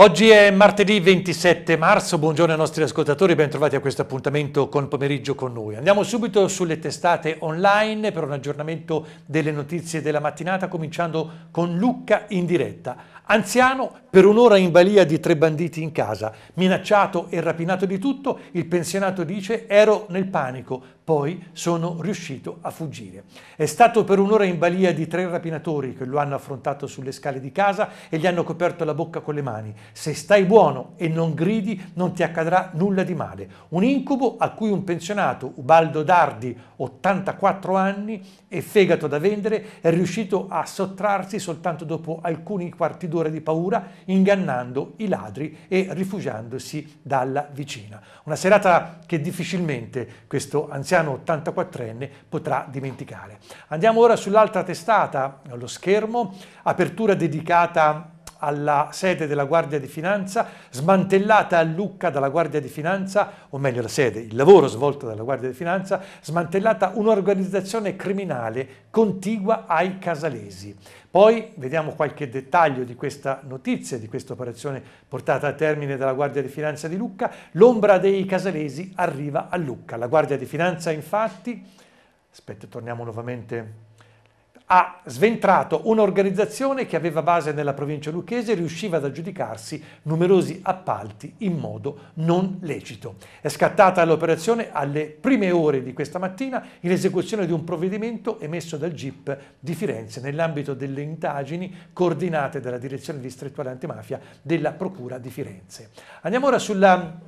Oggi è martedì 27 marzo, buongiorno ai nostri ascoltatori, bentrovati a questo appuntamento con pomeriggio con noi. Andiamo subito sulle testate online per un aggiornamento delle notizie della mattinata, cominciando con Lucca in diretta. Anziano, per un'ora in balia di tre banditi in casa, minacciato e rapinato di tutto, il pensionato dice ero nel panico, poi sono riuscito a fuggire. È stato per un'ora in balia di tre rapinatori che lo hanno affrontato sulle scale di casa e gli hanno coperto la bocca con le mani. Se stai buono e non gridi non ti accadrà nulla di male. Un incubo a cui un pensionato, Ubaldo Dardi, 84 anni e fegato da vendere, è riuscito a sottrarsi soltanto dopo alcuni quarti d'ora sudore di paura, ingannando i ladri e rifugiandosi dalla vicina. Una serata che difficilmente questo anziano 84enne potrà dimenticare. Andiamo ora sull'altra testata, allo schermo, apertura dedicata alla sede della Guardia di Finanza, smantellata a Lucca dalla Guardia di Finanza, o meglio la sede, il lavoro svolto dalla Guardia di Finanza, smantellata un'organizzazione criminale contigua ai casalesi. Poi vediamo qualche dettaglio di questa notizia, di questa operazione portata a termine dalla Guardia di Finanza di Lucca. L'ombra dei casalesi arriva a Lucca. La Guardia di Finanza infatti, aspetta torniamo nuovamente ha sventrato un'organizzazione che aveva base nella provincia lucchese e riusciva ad aggiudicarsi numerosi appalti in modo non lecito. È scattata l'operazione alle prime ore di questa mattina in esecuzione di un provvedimento emesso dal GIP di Firenze nell'ambito delle indagini coordinate dalla direzione distrettuale antimafia della Procura di Firenze. Andiamo ora sulla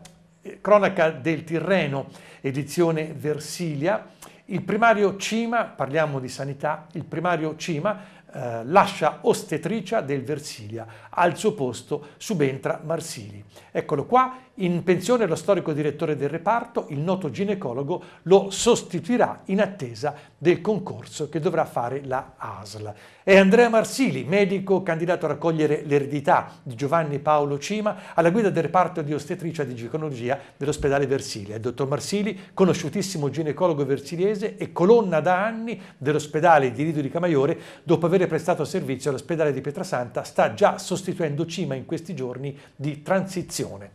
eh, cronaca del Tirreno, edizione Versilia il primario Cima, parliamo di sanità, il primario Cima eh, lascia ostetricia del Versilia, al suo posto subentra Marsili. Eccolo qua, in pensione lo storico direttore del reparto, il noto ginecologo lo sostituirà in attesa del concorso che dovrà fare la ASL. È Andrea Marsili, medico candidato a raccogliere l'eredità di Giovanni Paolo Cima, alla guida del reparto di ostetricia di ginecologia dell'ospedale Versilia. Il dottor Marsili, conosciutissimo ginecologo versiliese e colonna da anni dell'ospedale di Rido di Camaiore, dopo aver prestato servizio all'ospedale di Pietrasanta, sta già sostituendo Cima in questi giorni di transizione.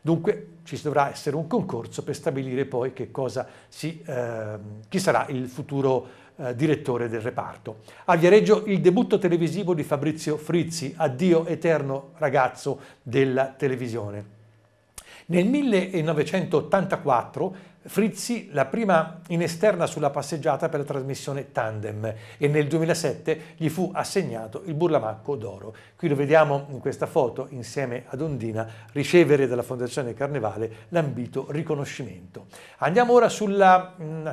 Dunque ci dovrà essere un concorso per stabilire poi che cosa si, eh, chi sarà il futuro eh, direttore del reparto. A Viareggio il debutto televisivo di Fabrizio Frizzi, addio eterno ragazzo della televisione. Nel 1984 Frizzi la prima in esterna sulla passeggiata per la trasmissione Tandem e nel 2007 gli fu assegnato il Burlamacco d'Oro. Qui lo vediamo in questa foto insieme ad Ondina ricevere dalla Fondazione Carnevale l'ambito riconoscimento. Andiamo ora mm,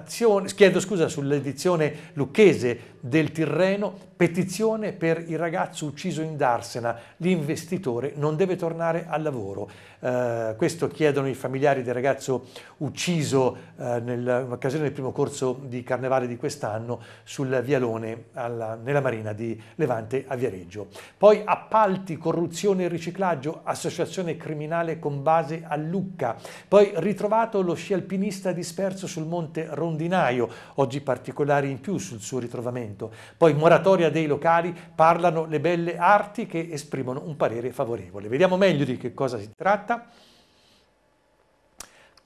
sull'edizione lucchese del Tirreno, petizione per il ragazzo ucciso in Darsena, l'investitore non deve tornare al lavoro. Eh, questo chiedono i familiari del ragazzo ucciso reso eh, nell'occasione del primo corso di carnevale di quest'anno sul Vialone alla, nella Marina di Levante a Viareggio. Poi appalti, corruzione e riciclaggio, associazione criminale con base a Lucca. Poi ritrovato lo sci alpinista disperso sul monte Rondinaio, oggi particolari in più sul suo ritrovamento. Poi moratoria dei locali, parlano le belle arti che esprimono un parere favorevole. Vediamo meglio di che cosa si tratta.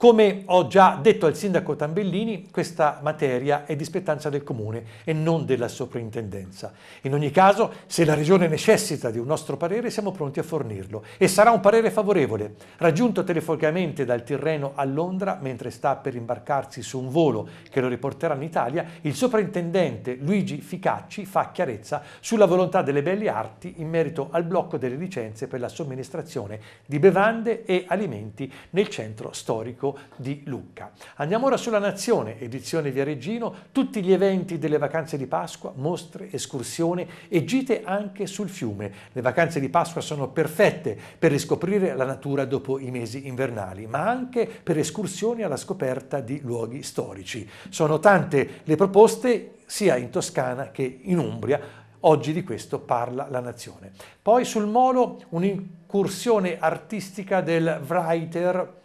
Come ho già detto al sindaco Tambellini, questa materia è di spettanza del comune e non della soprintendenza. In ogni caso, se la regione necessita di un nostro parere, siamo pronti a fornirlo e sarà un parere favorevole, raggiunto telefonicamente dal Tirreno a Londra mentre sta per imbarcarsi su un volo che lo riporterà in Italia, il soprintendente Luigi Ficacci fa chiarezza sulla volontà delle belle arti in merito al blocco delle licenze per la somministrazione di bevande e alimenti nel centro storico di Lucca. Andiamo ora sulla Nazione, edizione Viareggino, tutti gli eventi delle vacanze di Pasqua, mostre, escursioni e gite anche sul fiume. Le vacanze di Pasqua sono perfette per riscoprire la natura dopo i mesi invernali, ma anche per escursioni alla scoperta di luoghi storici. Sono tante le proposte sia in Toscana che in Umbria, Oggi di questo parla la nazione. Poi sul molo un'incursione artistica del Writer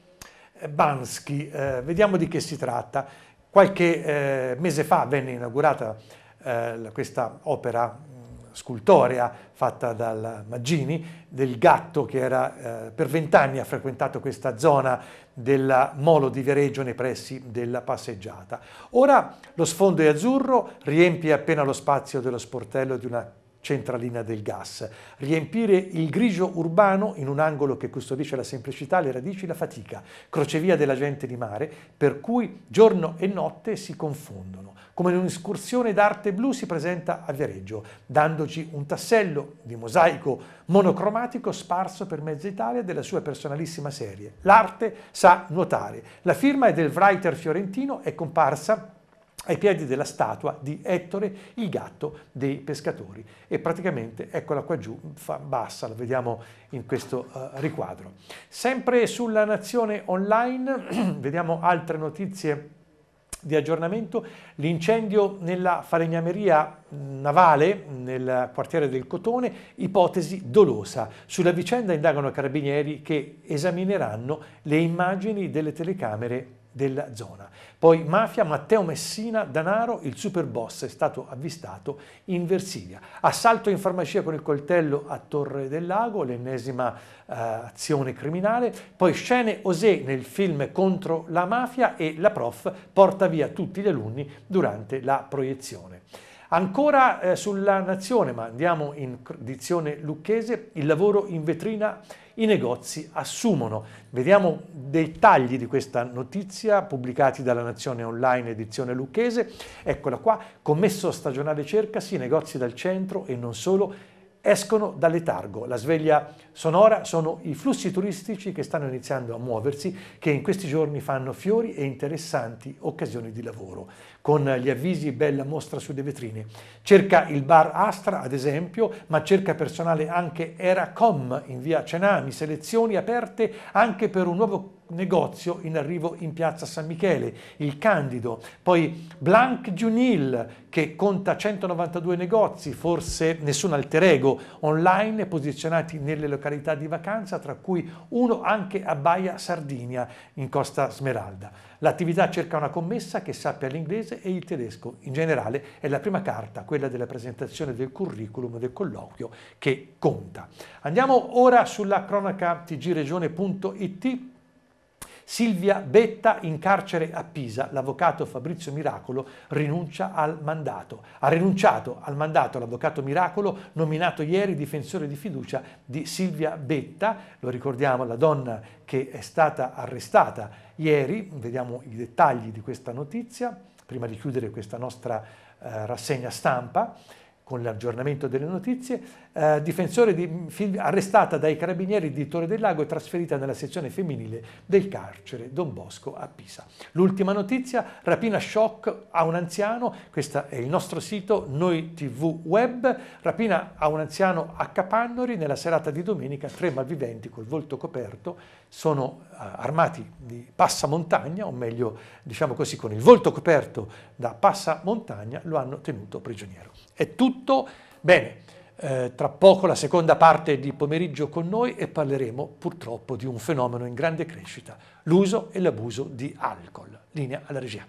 eh, Bansky, eh, vediamo di che si tratta. Qualche eh, mese fa venne inaugurata eh, questa opera mm, scultorea fatta dal Maggini del gatto che era eh, per vent'anni ha frequentato questa zona del molo di Viareggio nei pressi della passeggiata. Ora lo sfondo è azzurro, riempie appena lo spazio dello sportello di una centralina del gas, riempire il grigio urbano in un angolo che custodisce la semplicità, le radici, la fatica, crocevia della gente di mare, per cui giorno e notte si confondono. Come in un'escursione d'arte blu si presenta a Viareggio, dandoci un tassello di mosaico monocromatico sparso per mezza Italia della sua personalissima serie. L'arte sa nuotare. La firma è del writer fiorentino, è comparsa ai piedi della statua di Ettore, il gatto dei pescatori. E praticamente eccola qua giù, fa bassa, la vediamo in questo uh, riquadro. Sempre sulla Nazione Online, vediamo altre notizie di aggiornamento, l'incendio nella falegnameria navale nel quartiere del Cotone, ipotesi dolosa. Sulla vicenda indagano carabinieri che esamineranno le immagini delle telecamere della zona. Poi mafia, Matteo Messina, Danaro, il super boss, è stato avvistato in Versilia. Assalto in farmacia con il coltello a Torre del Lago, l'ennesima eh, azione criminale. Poi scene Osè nel film contro la mafia e la prof porta via tutti gli alunni durante la proiezione. Ancora eh, sulla nazione, ma andiamo in dizione lucchese, il lavoro in vetrina i negozi assumono. Vediamo dettagli di questa notizia pubblicati dalla Nazione Online edizione lucchese. Eccola qua, commesso stagionale cerca, cercasi, negozi dal centro e non solo escono dal letargo. La sveglia sonora sono i flussi turistici che stanno iniziando a muoversi, che in questi giorni fanno fiori e interessanti occasioni di lavoro. Con gli avvisi bella mostra sulle vetrine. Cerca il bar Astra, ad esempio, ma cerca personale anche Eracom in via Cenami, selezioni aperte anche per un nuovo negozio in arrivo in piazza San Michele, il Candido, poi Blanc Junil che conta 192 negozi, forse nessun alter ego, online posizionati nelle località di vacanza, tra cui uno anche a Baia Sardinia in Costa Smeralda. L'attività cerca una commessa che sappia l'inglese e il tedesco. In generale è la prima carta, quella della presentazione del curriculum del colloquio, che conta. Andiamo ora sulla cronaca tgregione.it Silvia Betta in carcere a Pisa, l'avvocato Fabrizio Miracolo rinuncia al mandato. Ha rinunciato al mandato l'avvocato Miracolo, nominato ieri difensore di fiducia di Silvia Betta, lo ricordiamo, la donna che è stata arrestata ieri, vediamo i dettagli di questa notizia, prima di chiudere questa nostra eh, rassegna stampa con l'aggiornamento delle notizie, eh, difensore di, arrestata dai carabinieri di Torre del Lago e trasferita nella sezione femminile del carcere Don Bosco a Pisa. L'ultima notizia, rapina shock a un anziano, questo è il nostro sito, noi TV Web, rapina a un anziano a Capannori nella serata di domenica, tre malviventi col volto coperto sono eh, armati di passamontagna, o meglio diciamo così con il volto coperto da passamontagna, lo hanno tenuto prigioniero. È tutto bene eh, tra poco la seconda parte di pomeriggio con noi e parleremo purtroppo di un fenomeno in grande crescita, l'uso e l'abuso di alcol. Linea alla regia.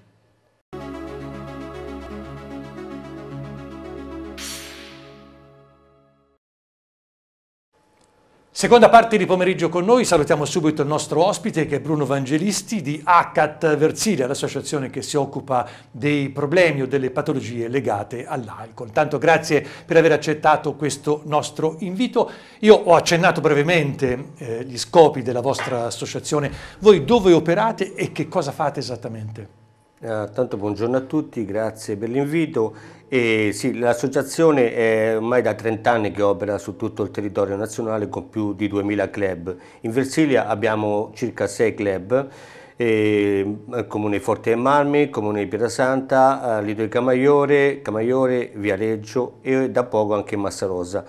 Seconda parte di pomeriggio con noi, salutiamo subito il nostro ospite che è Bruno Vangelisti di ACAT Versilia, l'associazione che si occupa dei problemi o delle patologie legate all'alcol. Tanto grazie per aver accettato questo nostro invito. Io ho accennato brevemente eh, gli scopi della vostra associazione. Voi dove operate e che cosa fate esattamente? Uh, tanto buongiorno a tutti, grazie per l'invito. Sì, l'associazione è ormai da 30 anni che opera su tutto il territorio nazionale con più di 2000 club. In Versilia abbiamo circa 6 club, eh, Comune Forte e Marmi, Comune di Pietrasanta, eh, Lido di Camaiore, Camaiore, Viareggio e da poco anche Massarosa.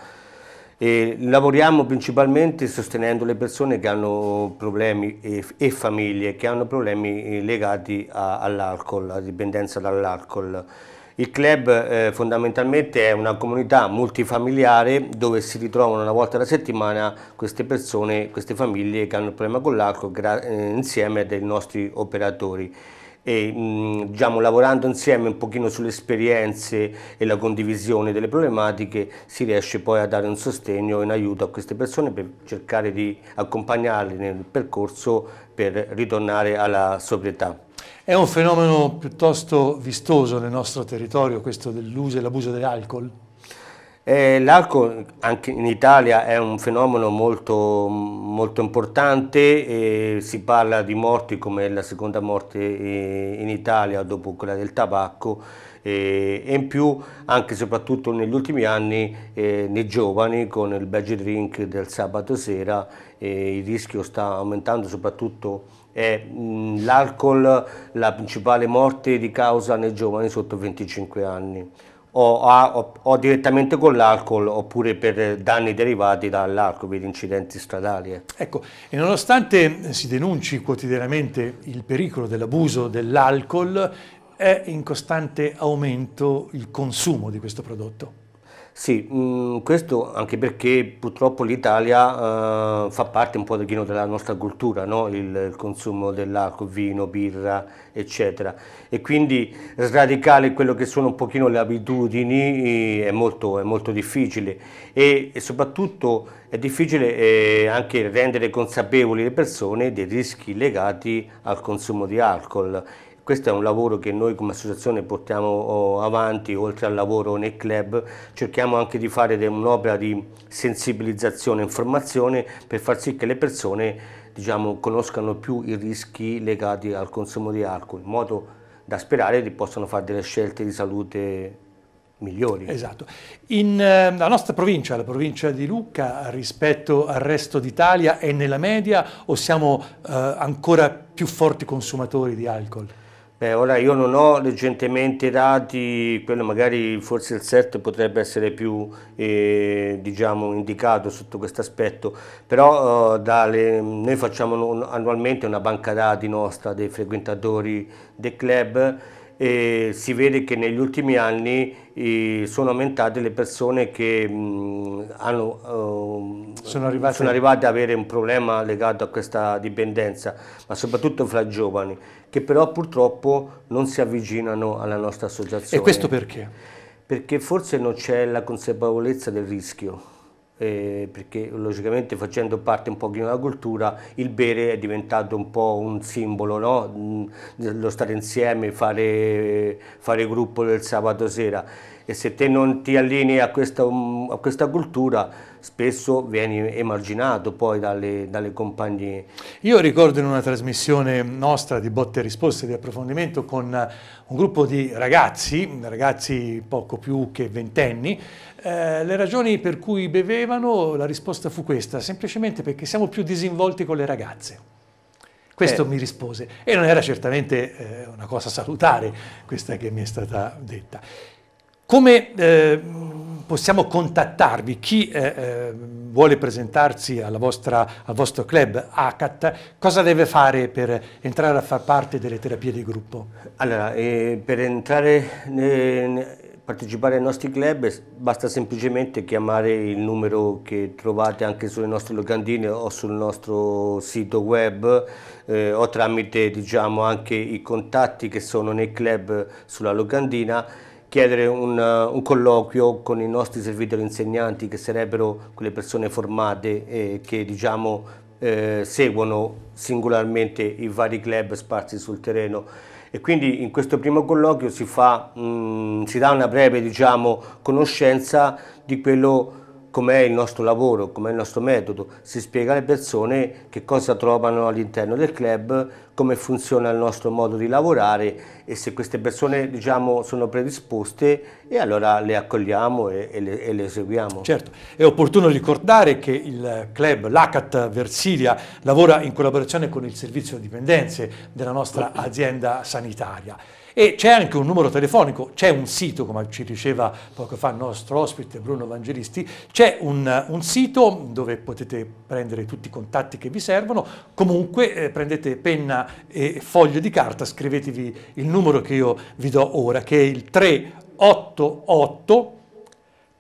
E lavoriamo principalmente sostenendo le persone che hanno problemi e, e famiglie che hanno problemi eh, legati all'alcol, alla dipendenza dall'alcol. Il club eh, fondamentalmente è una comunità multifamiliare dove si ritrovano una volta alla settimana queste persone, queste famiglie che hanno problema con l'alcol eh, insieme ai nostri operatori e mh, mm, diciamo, lavorando insieme un pochino sulle esperienze e la condivisione delle problematiche si riesce poi a dare un sostegno e un aiuto a queste persone per cercare di accompagnarle nel percorso per ritornare alla sobrietà. È un fenomeno piuttosto vistoso nel nostro territorio questo dell'uso e l'abuso dell'alcol? Eh, L'alcol anche in Italia è un fenomeno molto, molto importante, eh, si parla di morti come la seconda morte eh, in Italia dopo quella del tabacco eh, e in più anche e soprattutto negli ultimi anni eh, nei giovani con il badge drink del sabato sera il rischio sta aumentando soprattutto è mm, l'alcol la principale morte di causa nei giovani sotto 25 anni o, a, o, o direttamente con l'alcol oppure per danni derivati dall'alcol, per incidenti stradali. Eh. Ecco, e nonostante si denunci quotidianamente il pericolo dell'abuso dell'alcol, è in costante aumento il consumo di questo prodotto. Sì, mh, mm, questo anche perché purtroppo l'Italia eh, fa parte un po' della nostra cultura, no? il, il, consumo dell'alcol, vino, birra, eccetera. E quindi sradicare quello che sono un pochino le abitudini eh, è molto, è molto difficile e, e, soprattutto è difficile eh, anche rendere consapevoli le persone dei rischi legati al consumo di alcol questo è un lavoro che noi come associazione portiamo oh, avanti, oltre al lavoro nei club, cerchiamo anche di fare un'opera di sensibilizzazione e informazione per far sì che le persone diciamo, conoscano più i rischi legati al consumo di alcol, in modo da sperare che possano fare delle scelte di salute migliori. Esatto. In, eh, la nostra provincia, la provincia di Lucca, rispetto al resto d'Italia, è nella media o siamo eh, ancora più forti consumatori di alcol? Beh, ora io non ho recentemente dati, quello magari forse il CERT potrebbe essere più eh, diciamo, indicato sotto questo aspetto, però eh, dalle, noi facciamo annualmente una banca dati nostra dei frequentatori del club e si vede che negli ultimi anni eh, sono aumentate le persone che mh, mm, hanno, eh, sono, arrivate... sono, arrivate... ad avere un problema legato a questa dipendenza, ma soprattutto fra giovani, che però purtroppo non si avvicinano alla nostra associazione. E questo perché? Perché forse non c'è la consapevolezza del rischio eh, perché logicamente facendo parte un pochino della cultura il bere è diventato un po' un simbolo, no? lo stare insieme, fare, fare gruppo del sabato sera e se te non ti alleni a questa, a questa cultura spesso vieni emarginato poi dalle, dalle, compagnie. Io ricordo in una trasmissione nostra di botte e risposte di approfondimento con un gruppo di ragazzi, ragazzi poco più che ventenni, eh, le ragioni per cui bevevano, la risposta fu questa, semplicemente perché siamo più disinvolti con le ragazze. Questo eh. mi rispose e non era certamente eh, una cosa salutare questa che mi è stata detta. Come eh, possiamo contattarvi? Chi eh, ehm, vuole presentarsi vostra, al vostro club ACAT, cosa deve fare per entrare a far parte delle terapie di gruppo? Allora, eh, per entrare partecipare ai nostri club basta semplicemente chiamare il numero che trovate anche sulle nostre locandine o sul nostro sito web eh, o tramite diciamo, anche i contatti che sono nei club sulla locandina chiedere un, uh, un, colloquio con i nostri servitori insegnanti che sarebbero quelle persone formate e eh, che diciamo, eh, seguono singolarmente i vari club sparsi sul terreno e quindi in questo primo colloquio si, fa, mh, mm, si dà una breve diciamo, conoscenza di quello com'è il nostro lavoro, com'è il nostro metodo, si spiega alle persone che cosa trovano all'interno del club, come funziona il nostro modo di lavorare e se queste persone diciamo, sono predisposte e allora le accogliamo e, e, le, e le eseguiamo. Certo, è opportuno ricordare che il club, l'ACAT Versilia, lavora in collaborazione con il servizio dipendenze della nostra azienda sanitaria. E c'è anche un numero telefonico, c'è un sito, come ci diceva poco fa il nostro ospite Bruno Evangelisti, c'è un, un, sito dove potete prendere tutti i contatti che vi servono, comunque eh, prendete penna e foglio di carta, scrivetevi il numero che io vi do ora, che è il 388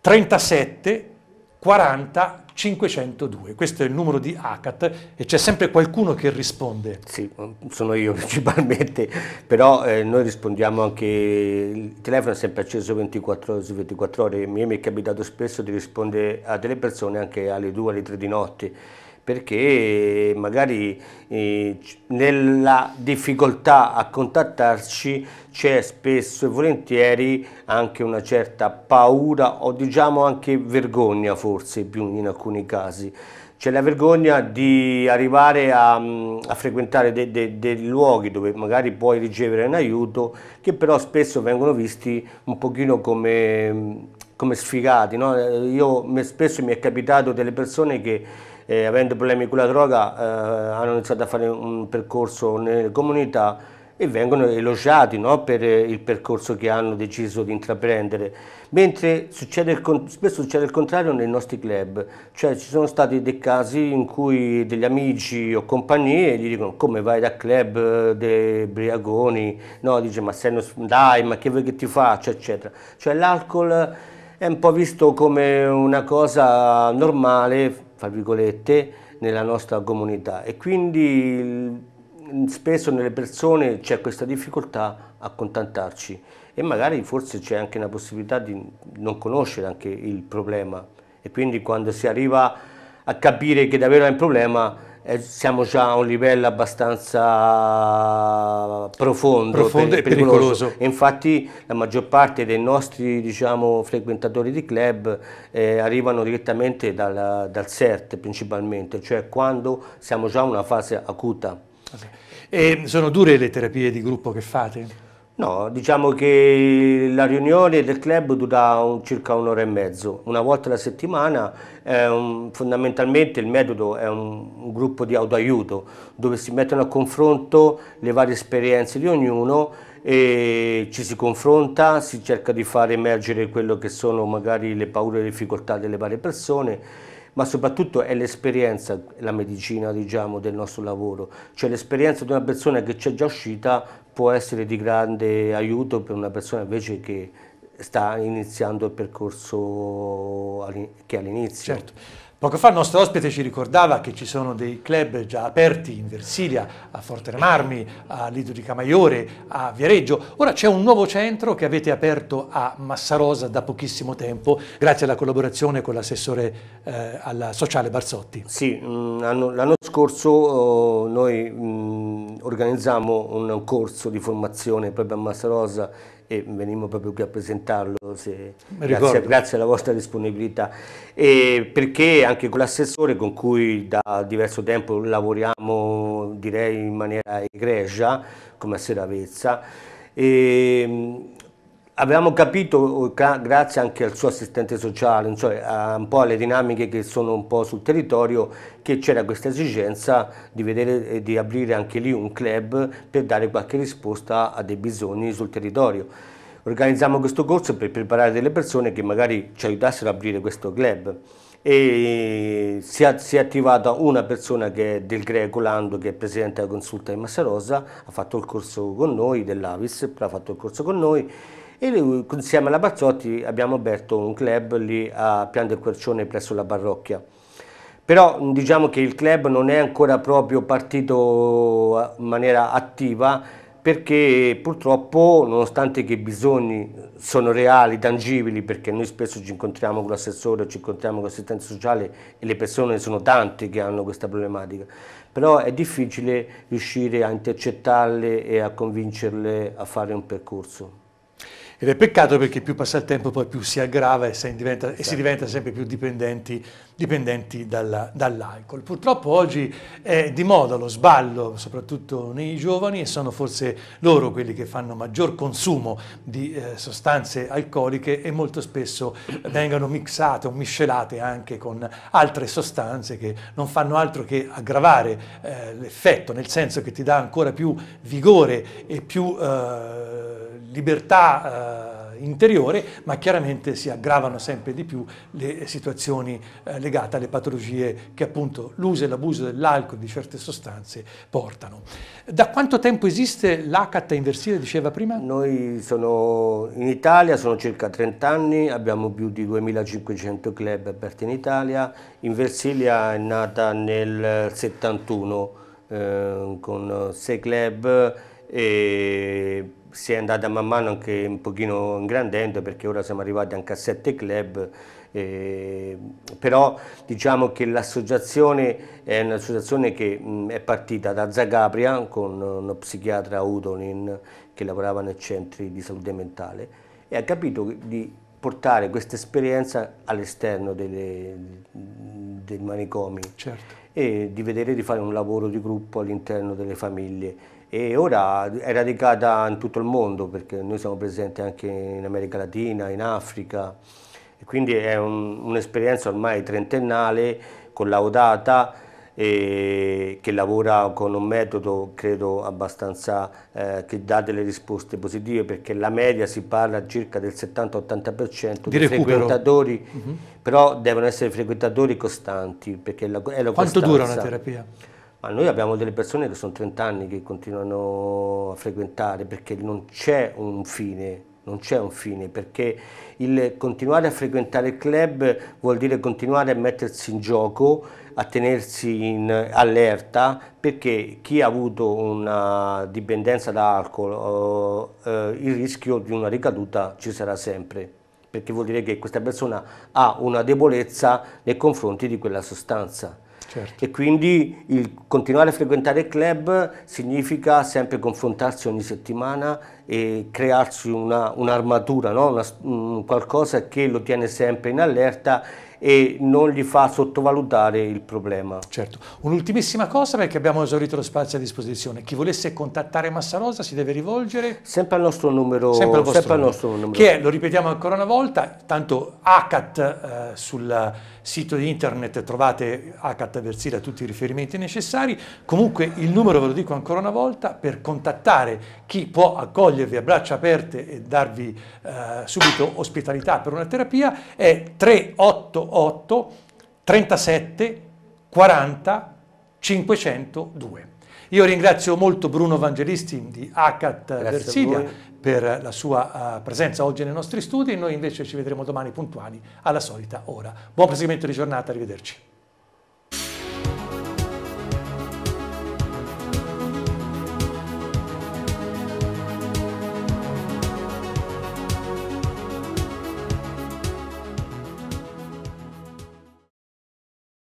37 40 502. Questo è il numero di ACAT e c'è sempre qualcuno che risponde. Sì, sono io principalmente, però eh, noi rispondiamo anche, il telefono è sempre acceso 24 ore su 24 ore, mi è capitato spesso di rispondere a delle persone anche alle 2, alle 3 di notte perché magari eh, nella difficoltà a contattarci c'è spesso e volentieri anche una certa paura o diciamo anche vergogna forse più in alcuni casi. C'è la vergogna di arrivare a, mm, a frequentare dei de, de luoghi dove magari puoi ricevere un aiuto che però spesso vengono visti un pochino come, mm, come sfigati. No? Eh, io spesso mi è capitato delle persone che eh, avendo problemi con la droga eh, hanno iniziato a fare un percorso nelle comunità e vengono elogiati no, per eh, il percorso che hanno deciso di intraprendere. Mentre succede il, spesso succede il contrario nei nostri club, cioè ci sono stati dei casi in cui degli amici o compagnie gli dicono come vai da club eh, dei briagoni, no, dice ma sei dai ma che vuoi che ti faccia eccetera. Cioè l'alcol è un po' visto come una cosa normale fra virgolette, nella nostra comunità e quindi mm, spesso nelle persone c'è questa difficoltà a contattarci e magari forse c'è anche una possibilità di non conoscere anche il problema e quindi quando si arriva a capire che davvero è un problema eh, siamo già a un livello abbastanza profondo, profondo per, e pericoloso. pericoloso. Infatti la maggior parte dei nostri diciamo, frequentatori di club eh, arrivano direttamente dal, dal, CERT principalmente, cioè quando siamo già in una fase acuta. E sono dure le terapie di gruppo che fate? No, diciamo che la riunione del club dura un, circa un'ora e mezzo, una volta alla settimana, un, fondamentalmente il metodo è un, un gruppo di autoaiuto dove si mettono a confronto le varie esperienze di ognuno e ci si confronta, si cerca di far emergere quello che sono magari le paure e le difficoltà delle varie persone ma soprattutto è l'esperienza, la medicina diciamo, del nostro lavoro, cioè l'esperienza di una persona che c'è già uscita può essere di grande aiuto per una persona invece che sta iniziando il percorso che all'inizio. Certo. Poco fa il nostro ospite ci ricordava che ci sono dei club già aperti in Versilia, a Forte Marmi, a Lido di Camaiore, a Viareggio. Ora c'è un nuovo centro che avete aperto a Massarosa da pochissimo tempo, grazie alla collaborazione con l'assessore eh, alla sociale Barzotti. Sì, mm, l'anno scorso oh, noi mm, organizzammo un corso di formazione proprio a Massarosa e venimmo proprio qui a presentarlo, se, grazie, grazie, alla vostra disponibilità, e perché anche con l'assessore con cui da diverso tempo lavoriamo direi in maniera egregia, come a Seravezza, e, ehm, Abbiamo capito, uh, grazie anche al suo assistente sociale, cioè un po' alle dinamiche che sono un po' sul territorio, che c'era questa esigenza di, vedere, eh, di aprire anche lì un club per dare qualche risposta a dei bisogni sul territorio. Organizziamo questo corso per preparare delle persone che magari ci aiutassero ad aprire questo club e si è, si è, attivata una persona che è del Greco Lando che è presidente della consulta di Massarosa ha fatto il corso con noi dell'Avis ha fatto il corso con noi e insieme alla Bazzotti abbiamo aperto un club lì a Pian del Quercione presso la Barrocchia. Però diciamo che il club non è ancora proprio partito eh, in maniera attiva perché purtroppo nonostante che i bisogni sono reali, tangibili, perché noi spesso ci incontriamo con l'assessore, ci incontriamo con l'assistenza sociale e le persone sono tante che hanno questa problematica, però è difficile riuscire a intercettarle e a convincerle a fare un percorso. Ed è peccato perché più passa il tempo poi più si aggrava e si diventa, certo. e si certo. diventa sempre più dipendenti, dipendenti dalla, dall'alcol. Purtroppo oggi è di moda lo sballo, soprattutto nei giovani, e sono forse loro quelli che fanno maggior consumo di eh, sostanze alcoliche e molto spesso vengono mixate o miscelate anche con altre sostanze che non fanno altro che aggravare eh, l'effetto, nel senso che ti dà ancora più vigore e più... Eh, libertà eh, interiore, ma chiaramente si aggravano sempre di più le situazioni eh, legate alle patologie che appunto l'uso e l'abuso dell'alcol e di certe sostanze portano. Da quanto tempo esiste l'ACAT inversile, diceva prima? Noi sono in Italia, sono circa 30 anni, abbiamo più di 2500 club aperti in Italia, Inversilia è nata nel 71 eh, con sei club e si è andata man mano anche un pochino ingrandendo perché ora siamo arrivati anche a sette club, eh, però diciamo che l'associazione è un'associazione che mh, è partita da Zagabria con uno psichiatra Udonin che lavorava nei centri di salute mentale e ha capito di portare questa esperienza all'esterno dei manicomi certo. e di vedere di fare un lavoro di gruppo all'interno delle famiglie e ora è radicata in tutto il mondo perché noi siamo presenti anche in America Latina, in Africa e quindi è un'esperienza ormai trentennale, collaudata e che lavora con un metodo credo abbastanza eh, che dà delle risposte positive perché la media si parla circa del 70-80% di, di frequentatori uh mhm. -huh. però devono essere frequentatori costanti perché è la, è la quanto costanza. dura una terapia? Ma noi abbiamo delle persone che sono 30 anni che continuano a frequentare perché non c'è un fine, non c'è un fine, perché il continuare a frequentare il club vuol dire continuare a mettersi in gioco, a tenersi in allerta, perché chi ha avuto una dipendenza da alcol, eh, eh il rischio di una ricaduta ci sarà sempre, perché vuol dire che questa persona ha una debolezza nei confronti di quella sostanza. Certo. E quindi il continuare a frequentare il club significa sempre confrontarsi ogni settimana e crearsi un'armatura, no? una, qualcosa che lo tiene sempre in allerta e non gli fa sottovalutare il problema. Certo. Un'ultimissima cosa perché abbiamo esaurito lo spazio a disposizione. Chi volesse contattare Massarosa si deve rivolgere? Sempre al nostro numero. Sempre al, sempre al nostro numero. Che è, lo ripetiamo ancora una volta, tanto ACAT eh, sul sito internet trovate H tutti i riferimenti necessari. Comunque il numero ve lo dico ancora una volta per contattare chi può accogliervi a braccia aperte e darvi eh, subito ospitalità per una terapia è 388 37 40 502. Io ringrazio molto Bruno Vangelisti di ACAT Versilia per la sua eh, presenza oggi nei nostri studi. Noi invece ci vedremo domani puntuali alla solita ora. Buon proseguimento di giornata, arrivederci.